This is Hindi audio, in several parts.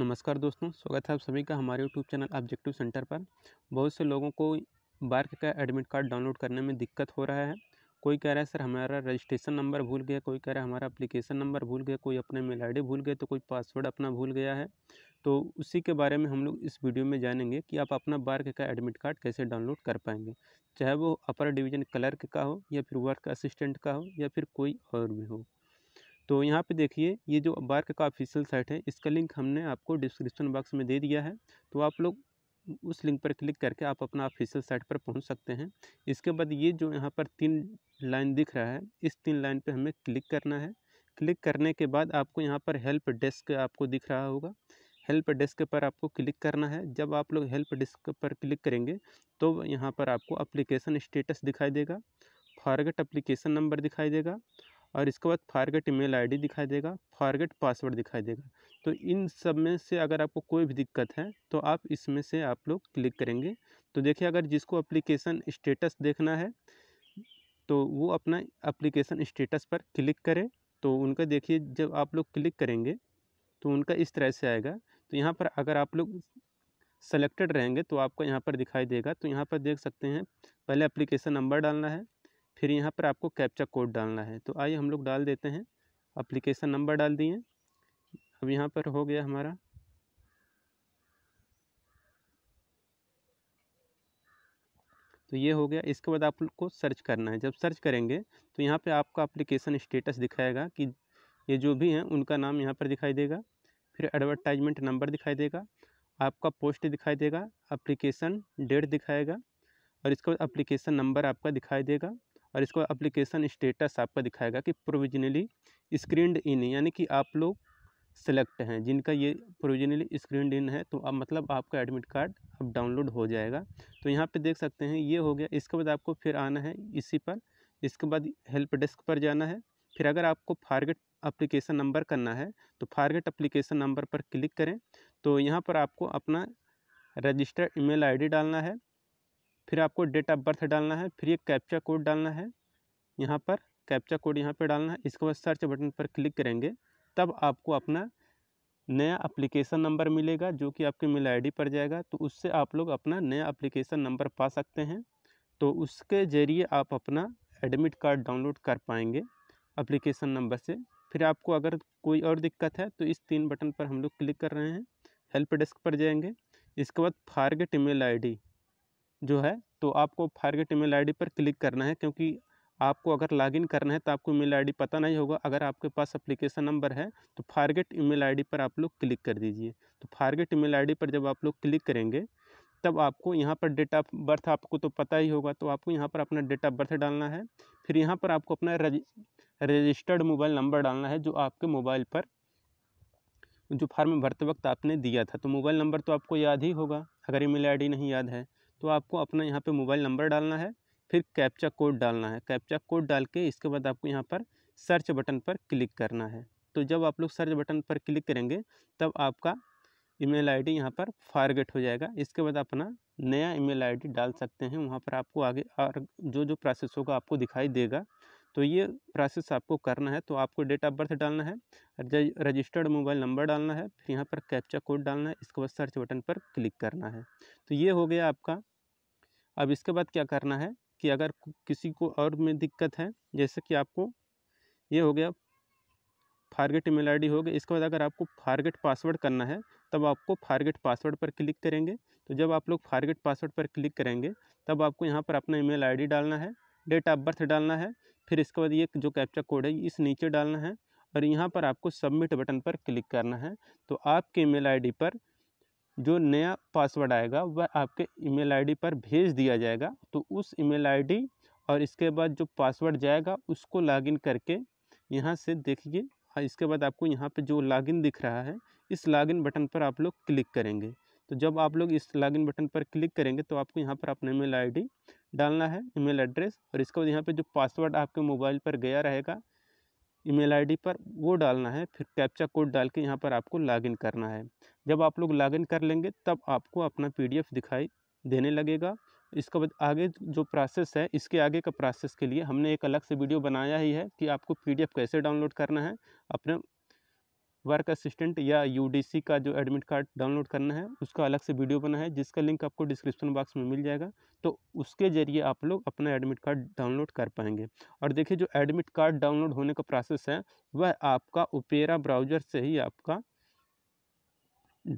नमस्कार दोस्तों स्वागत है आप सभी का हमारे यूट्यूब चैनल ऑब्जेक्टिव सेंटर पर बहुत से लोगों को बार्क का एडमिट कार्ड डाउनलोड करने में दिक्कत हो रहा है कोई कह रहा है सर हमारा रजिस्ट्रेशन नंबर भूल गया कोई कह रहा है हमारा अप्लीकेशन नंबर भूल गया कोई अपने मेल आई भूल गया तो कोई पासवर्ड अपना भूल गया है तो उसी के बारे में हम लोग इस वीडियो में जानेंगे कि आप अपना बार्क का एडमिट कार्ड कैसे डाउनलोड कर पाएंगे चाहे वो अपर डिवीज़न क्लर्क का हो या फिर वर्क असिस्टेंट का हो या फिर कोई और भी हो तो यहाँ पे देखिए ये जो बार्क का ऑफिशियल साइट है इसका लिंक हमने आपको डिस्क्रिप्शन बॉक्स में दे दिया है तो आप लोग उस लिंक पर क्लिक करके आप अपना ऑफिशियल साइट पर पहुँच सकते हैं इसके बाद ये जो यहाँ पर तीन लाइन दिख रहा है इस तीन लाइन पर हमें क्लिक करना है क्लिक करने के बाद आपको यहाँ पर हेल्प डेस्क आपको दिख रहा होगा हेल्प डेस्क पर आपको क्लिक करना है जब आप लोग हेल्प डेस्क पर क्लिक करेंगे तो यहाँ पर आपको अप्लीकेशन स्टेटस दिखाई देगा फॉरगेट अप्लीकेशन नंबर दिखाई देगा और इसके बाद फारगेट ईमेल आईडी दिखाई देगा फारगेट पासवर्ड दिखाई देगा तो इन सब में से अगर आपको कोई भी दिक्कत है तो आप इसमें से आप लोग क्लिक करेंगे तो देखिए अगर जिसको अप्लीकेशन स्टेटस देखना है तो वो अपना अप्लीकेशन स्टेटस पर क्लिक करें तो उनका देखिए जब आप लोग क्लिक करेंगे तो उनका इस तरह से आएगा तो यहाँ पर अगर आप लोग सेलेक्टेड रहेंगे तो आपको यहाँ पर दिखाई देगा तो यहाँ पर देख सकते हैं पहले एप्लीकेशन नंबर डालना है फिर यहाँ पर आपको कैप्चा कोड डालना है तो आइए हम लोग डाल देते हैं अप्लीकेशन नंबर डाल दिए अब यहाँ पर हो गया हमारा तो ये हो गया इसके बाद आपको सर्च करना है जब सर्च करेंगे तो यहाँ पे आपका एप्लीकेशन स्टेटस दिखाएगा कि ये जो भी हैं उनका नाम यहाँ पर दिखाई देगा फिर एडवर्टाइजमेंट नंबर दिखाई देगा आपका पोस्ट दिखाई देगा एप्लीकेशन डेट दिखाएगा और इसके बाद एप्लीकेशन नंबर आपका दिखाई देगा और इसको अप्लीकेशन स्टेटस आपका दिखाएगा कि प्रोविजनली स्क्रीनड इन यानी कि आप लोग सेलेक्ट हैं जिनका ये प्रोविजनली स्क्रीनड इन है तो अब मतलब आपका एडमिट कार्ड अब डाउनलोड हो जाएगा तो यहाँ पे देख सकते हैं ये हो गया इसके बाद आपको फिर आना है इसी पर इसके बाद हेल्प डेस्क पर जाना है फिर अगर आपको फारगेट अप्लीकेशन नंबर करना है तो फारगेट अप्लीकेशन नंबर पर क्लिक करें तो यहाँ पर आपको अपना रजिस्टर ईमेल आईडी डालना है फिर आपको डेट ऑफ बर्थ डालना है फिर ये कैप्चा कोड डालना है यहाँ पर कैप्चा कोड यहाँ पर डालना है इसके बाद सर्च बटन पर क्लिक करेंगे तब आपको अपना नया अप्लीकेशन नंबर मिलेगा जो कि आपके मेल आईडी पर जाएगा तो उससे आप लोग अपना नया अप्लीकेशन नंबर पा सकते हैं तो उसके ज़रिए आप अपना एडमिट कार्ड डाउनलोड कर पाएंगे अप्लीकेशन नंबर से फिर आपको अगर कोई और दिक्कत है तो इस तीन बटन पर हम लोग क्लिक कर रहे हैं हेल्प डेस्क पर जाएंगे इसके बाद फारगेट ई मेल जो है तो आपको फारगेट ईमेल आईडी पर क्लिक करना है क्योंकि आपको अगर लॉगिन करना है तो आपको ईमेल आईडी पता नहीं होगा अगर आपके पास एप्लीकेशन नंबर है तो फारगेट ईमेल आईडी पर आप लोग क्लिक कर दीजिए तो फारगेट ईमेल आईडी पर जब आप लोग क्लिक करेंगे तब आपको यहाँ पर डेट ऑफ बर्थ आपको तो पता ही होगा तो आपको यहाँ पर अपना डेट ऑफ बर्थ डालना है फिर यहाँ पर आपको अपना रजिस्टर्ड मोबाइल नंबर डालना है जो आपके मोबाइल पर जो फार्म भरते वक्त आपने दिया था तो मोबाइल नंबर तो आपको याद ही होगा अगर ईमेल आईडी नहीं याद है तो आपको अपना यहाँ पे मोबाइल नंबर डालना है फिर कैप्चा कोड डालना है कैप्चा कोड डाल के इसके बाद आपको यहाँ पर सर्च बटन पर क्लिक करना है तो जब आप लोग सर्च बटन पर क्लिक करेंगे तब आपका ईमेल आईडी यहाँ पर फारगेट हो जाएगा इसके बाद अपना नया ईमेल आईडी डाल सकते हैं वहाँ पर आपको आगे और जो जो प्रोसेस होगा आपको दिखाई देगा तो ये प्रोसेस आपको करना है तो आपको डेट ऑफ बर्थ डालना है रजिस्टर्ड मोबाइल नंबर डालना है फिर यहाँ पर कैप्चा कोड डालना है इसके बाद सर्च बटन पर क्लिक करना है तो ये हो गया आपका अब इसके बाद क्या करना है कि अगर किसी को और में दिक्कत है जैसे कि आपको ये हो गया फारगेट ईमेल आईडी हो गया इसके बाद अगर आपको फारगेट पासवर्ड करना है तब आपको फारगेट पासवर्ड पर क्लिक करेंगे तो जब आप लोग फारगेट पासवर्ड पर क्लिक करेंगे तब आपको यहाँ पर अपना ईमेल आईडी डालना है डेट ऑफ बर्थ डालना है फिर इसके बाद ये जो कैप्चा कोड है इस नीचे डालना है और यहाँ पर आपको सबमिट बटन पर क्लिक करना है तो आपके ईमेल आईडी पर जो नया पासवर्ड आएगा वह आपके ईमेल आईडी पर भेज दिया जाएगा तो उस ईमेल आईडी और इसके बाद जो पासवर्ड जाएगा उसको लॉगिन करके यहाँ से देखिए और हाँ, इसके बाद आपको यहाँ पे जो लॉगिन दिख रहा है इस लॉगिन बटन पर आप लोग क्लिक करेंगे तो जब आप लोग इस लॉगिन बटन पर क्लिक करेंगे तो आपको यहाँ पर अपना ईमेल आईडी डालना है ईमेल एड्रेस और इसके बाद यहाँ पे जो पासवर्ड आपके मोबाइल पर गया रहेगा ईमेल आईडी पर वो डालना है फिर कैप्चा कोड डाल के यहाँ पर आपको लॉगिन करना है जब आप लोग लॉगिन कर लेंगे तब आपको अपना पीडीएफ दिखाई देने लगेगा इसके बाद आगे जो प्रोसेस है इसके आगे का प्रोसेस के लिए हमने एक अलग से वीडियो बनाया ही है कि आपको पीडीएफ कैसे डाउनलोड करना है अपने वर्क असिस्टेंट या यू का जो एडमिट कार्ड डाउनलोड करना है उसका अलग से वीडियो बना है जिसका लिंक आपको डिस्क्रिप्शन बॉक्स में मिल जाएगा तो उसके ज़रिए आप लोग अपना एडमिट कार्ड डाउनलोड कर पाएंगे और देखिए जो एडमिट कार्ड डाउनलोड होने का प्रोसेस है वह आपका ओपेरा ब्राउज़र से ही आपका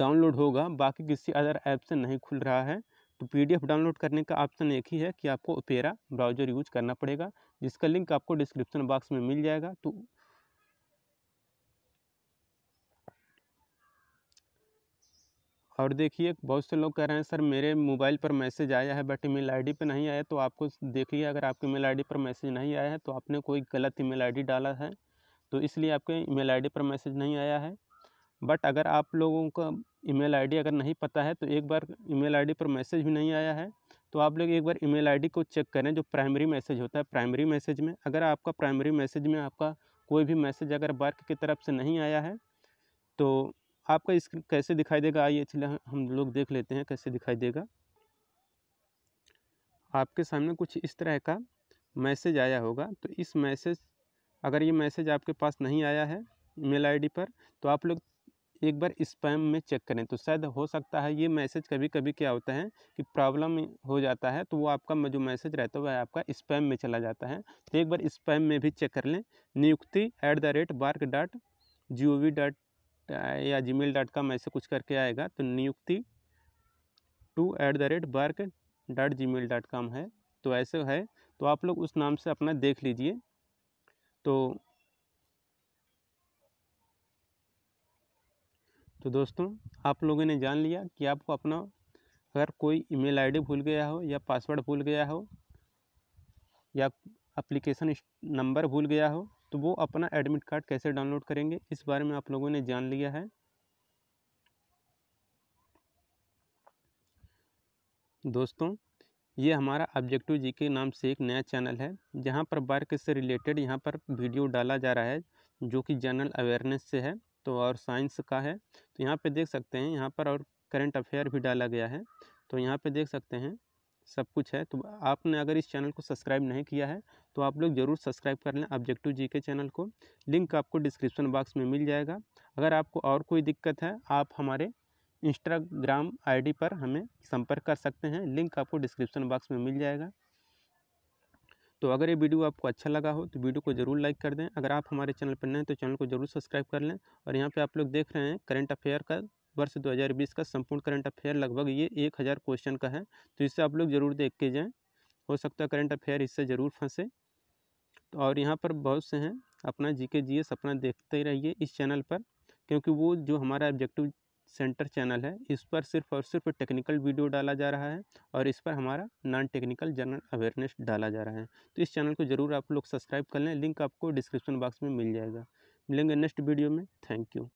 डाउनलोड होगा बाकी किसी अदर ऐप से नहीं खुल रहा है तो पीडीएफ डाउनलोड करने का ऑप्शन एक ही है कि आपको ओपेरा ब्राउज़र यूज करना पड़ेगा जिसका लिंक आपको डिस्क्रिप्शन बॉक्स में मिल जाएगा तो और देखिए बहुत से लोग कह रहे हैं सर मेरे मोबाइल पर मैसेज आया है बट ईमेल आईडी पर नहीं आया तो आपको देखिए अगर आपके ईमेल आईडी पर मैसेज नहीं आया है तो आपने कोई गलत ईमेल आईडी डाला है तो इसलिए आपके ईमेल आईडी पर मैसेज नहीं आया है बट अगर आप लोगों का ईमेल आईडी अगर नहीं पता है तो एक बार ई मेल पर मैसेज भी नहीं आया है तो आप लोग एक बार ई मेल को चेक करें जो प्राइमरी मैसेज होता है प्राइमरी मैसेज में अगर आपका प्राइमरी मैसेज में आपका कोई भी मैसेज अगर वर्क की तरफ से नहीं आया है तो आपका स्क्रीन कैसे दिखाई देगा आइए इसलिए हम लोग देख लेते हैं कैसे दिखाई देगा आपके सामने कुछ इस तरह का मैसेज आया होगा तो इस मैसेज अगर ये मैसेज आपके पास नहीं आया है ईमेल आईडी पर तो आप लोग एक बार स्पैम में चेक करें तो शायद हो सकता है ये मैसेज कभी कभी क्या होता है कि प्रॉब्लम हो जाता है तो वो आपका जो मैसेज रहता है वह आपका स्पैम में चला जाता है तो एक बार स्पैम में भी चेक कर लें नियुक्ति at the rate BARC dot G O V dot या जी मेल डॉट कॉम ऐसे कुछ करके आएगा तो नियुक्ति two at the rate work dot Gmail dot com है तो ऐसे है तो आप लोग उस नाम से अपना देख लीजिए तो तो दोस्तों आप लोगों ने जान लिया कि आपको अपना अगर कोई ईमेल आईडी भूल गया हो या पासवर्ड भूल गया हो या एप्लीकेशन नंबर भूल गया हो तो वो अपना एडमिट कार्ड कैसे डाउनलोड करेंगे इस बारे में आप लोगों ने जान लिया है दोस्तों ये हमारा ऑब्जेक्टिव जी के नाम से एक नया चैनल है जहाँ पर वर्क से रिलेटेड यहाँ पर वीडियो डाला जा रहा है जो कि जनरल अवेयरनेस से है तो और साइंस का है तो यहाँ पे देख सकते हैं यहाँ पर और करंट अफेयर भी डाला गया है तो यहाँ पे देख सकते हैं सब कुछ है तो आपने अगर इस चैनल को सब्सक्राइब नहीं किया है तो आप लोग ज़रूर सब्सक्राइब कर लें ऑब्जेक्टिव जी के चैनल को लिंक आपको डिस्क्रिप्शन बॉक्स में मिल जाएगा अगर आपको और कोई दिक्कत है आप हमारे इंस्टाग्राम आईडी पर हमें संपर्क कर सकते हैं लिंक आपको डिस्क्रिप्शन बॉक्स में मिल जाएगा तो अगर ये वीडियो आपको अच्छा लगा हो तो वीडियो को ज़रूर लाइक कर दें अगर आप हमारे चैनल पर नए हैं तो चैनल को ज़रूर सब्सक्राइब कर लें और यहाँ पर आप लोग देख रहे हैं करंट अफेयर का वर्ष 2020 का संपूर्ण करंट अफेयर लगभग ये एक हज़ार क्वेश्चन का है तो इससे आप लोग ज़रूर देख के जाएँ हो सकता है करंट अफेयर इससे ज़रूर फंसे तो और यहाँ पर बहुत से हैं अपना जी के जी एस अपना देखते रहिए इस चैनल पर क्योंकि वो जो हमारा ऑब्जेक्टिव सेंटर चैनल है इस पर सिर्फ और सिर्फ टेक्निकल वीडियो डाला जा रहा है और इस पर हमारा नॉन टेक्निकल जनरल अवेयरनेस डाला जा रहा है तो इस चैनल को ज़रूर आप लोग सब्सक्राइब कर लें लिंक आपको डिस्क्रिप्शन बॉक्स में मिल जाएगा मिलेंगे नेक्स्ट वीडियो में थैंक यू